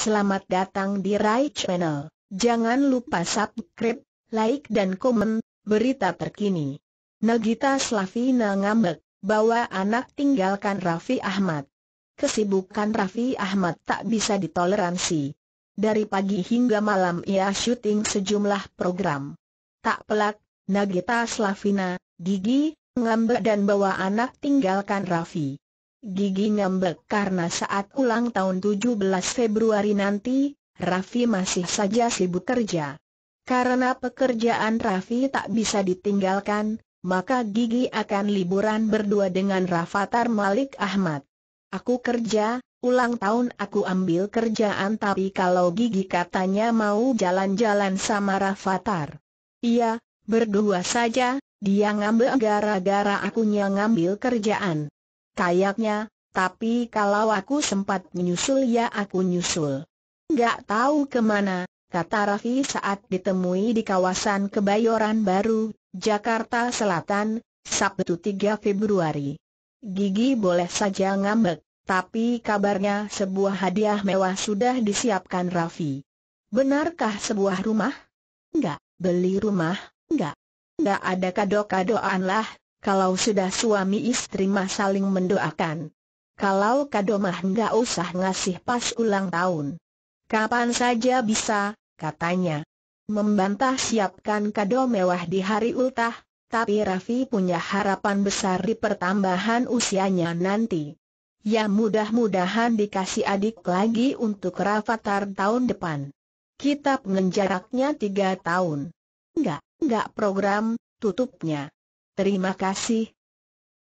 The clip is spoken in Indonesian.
Selamat datang di Rai Channel. Jangan lupa subscribe, like dan komen, berita terkini. Nagita Slavina ngambek, bawa anak tinggalkan Raffi Ahmad. Kesibukan Raffi Ahmad tak bisa ditoleransi. Dari pagi hingga malam ia syuting sejumlah program. Tak pelak, Nagita Slavina, gigi, ngambek dan bawa anak tinggalkan Raffi. Gigi ngambek karena saat ulang tahun 17 Februari nanti, Raffi masih saja sibuk kerja. Karena pekerjaan Raffi tak bisa ditinggalkan, maka Gigi akan liburan berdua dengan Rafathar Malik Ahmad. Aku kerja, ulang tahun aku ambil kerjaan tapi kalau Gigi katanya mau jalan-jalan sama Rafathar. Iya, berdua saja, dia ngambil gara-gara akunya ngambil kerjaan kayaknya, tapi kalau aku sempat menyusul ya aku nyusul. Gak tahu kemana, kata Raffi saat ditemui di kawasan Kebayoran Baru, Jakarta Selatan, Sabtu 3 Februari. Gigi boleh saja ngambek, tapi kabarnya sebuah hadiah mewah sudah disiapkan Raffi. Benarkah sebuah rumah? Enggak, beli rumah, enggak. Enggak ada kado-kadoan lah, kalau sudah suami istri mah saling mendoakan. Kalau kado mah nggak usah ngasih pas ulang tahun. Kapan saja bisa, katanya. Membantah siapkan kado mewah di hari ultah, tapi Raffi punya harapan besar di pertambahan usianya nanti. Ya mudah-mudahan dikasih adik lagi untuk Rafathar tahun depan. Kita jaraknya tiga tahun. Enggak, enggak program, tutupnya. Terima kasih,